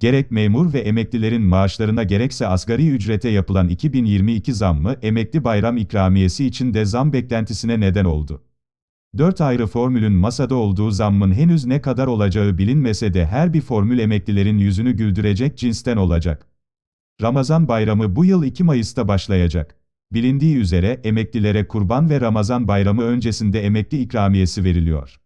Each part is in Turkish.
gerek memur ve emeklilerin maaşlarına gerekse asgari ücrete yapılan 2022 zammı emekli bayram ikramiyesi için de zam beklentisine neden oldu. Dört ayrı formülün masada olduğu zammın henüz ne kadar olacağı bilinmese de her bir formül emeklilerin yüzünü güldürecek cinsten olacak. Ramazan bayramı bu yıl 2 Mayıs'ta başlayacak. Bilindiği üzere emeklilere kurban ve Ramazan bayramı öncesinde emekli ikramiyesi veriliyor.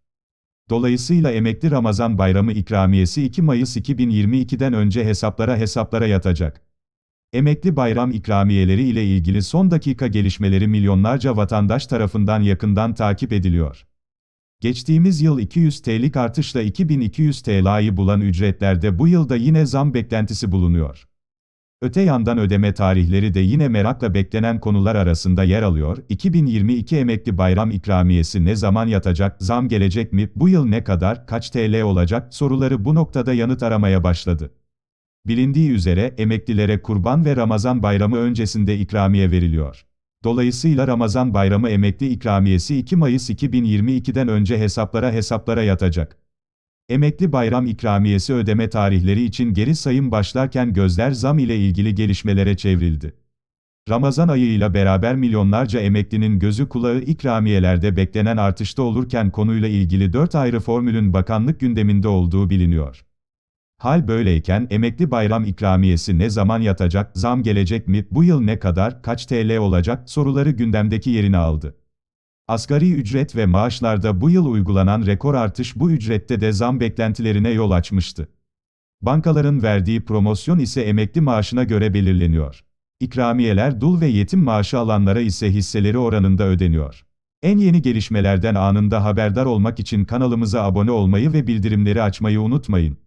Dolayısıyla emekli Ramazan Bayramı ikramiyesi 2 Mayıs 2022'den önce hesaplara hesaplara yatacak. Emekli bayram ikramiyeleri ile ilgili son dakika gelişmeleri milyonlarca vatandaş tarafından yakından takip ediliyor. Geçtiğimiz yıl 200 TL'lik artışla 2200 TL'yi bulan ücretlerde bu yılda yine zam beklentisi bulunuyor. Öte yandan ödeme tarihleri de yine merakla beklenen konular arasında yer alıyor. 2022 emekli bayram ikramiyesi ne zaman yatacak, zam gelecek mi, bu yıl ne kadar, kaç TL olacak soruları bu noktada yanıt aramaya başladı. Bilindiği üzere emeklilere kurban ve Ramazan bayramı öncesinde ikramiye veriliyor. Dolayısıyla Ramazan bayramı emekli ikramiyesi 2 Mayıs 2022'den önce hesaplara hesaplara yatacak. Emekli bayram ikramiyesi ödeme tarihleri için geri sayım başlarken gözler zam ile ilgili gelişmelere çevrildi. Ramazan ayı ile beraber milyonlarca emeklinin gözü kulağı ikramiyelerde beklenen artışta olurken konuyla ilgili dört ayrı formülün bakanlık gündeminde olduğu biliniyor. Hal böyleyken emekli bayram ikramiyesi ne zaman yatacak, zam gelecek mi, bu yıl ne kadar, kaç TL olacak soruları gündemdeki yerini aldı. Asgari ücret ve maaşlarda bu yıl uygulanan rekor artış bu ücrette de zam beklentilerine yol açmıştı. Bankaların verdiği promosyon ise emekli maaşına göre belirleniyor. İkramiyeler dul ve yetim maaşı alanlara ise hisseleri oranında ödeniyor. En yeni gelişmelerden anında haberdar olmak için kanalımıza abone olmayı ve bildirimleri açmayı unutmayın.